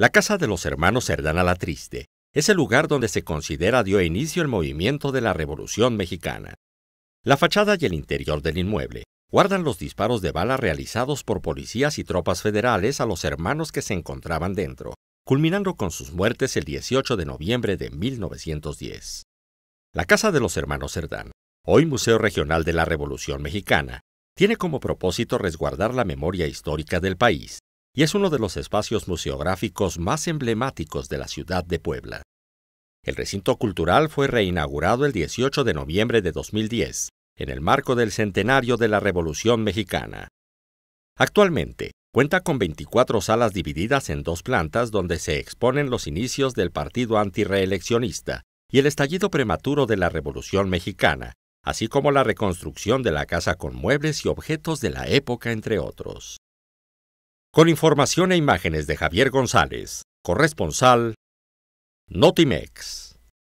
La casa de los hermanos a la Triste es el lugar donde se considera dio inicio el movimiento de la Revolución Mexicana. La fachada y el interior del inmueble guardan los disparos de bala realizados por policías y tropas federales a los hermanos que se encontraban dentro, culminando con sus muertes el 18 de noviembre de 1910. La Casa de los Hermanos Cerdán, hoy Museo Regional de la Revolución Mexicana, tiene como propósito resguardar la memoria histórica del país y es uno de los espacios museográficos más emblemáticos de la ciudad de Puebla. El recinto cultural fue reinaugurado el 18 de noviembre de 2010, en el marco del centenario de la Revolución Mexicana. Actualmente, cuenta con 24 salas divididas en dos plantas donde se exponen los inicios del partido antireeleccionista y el estallido prematuro de la Revolución Mexicana, así como la reconstrucción de la casa con muebles y objetos de la época, entre otros. Con información e imágenes de Javier González, corresponsal Notimex.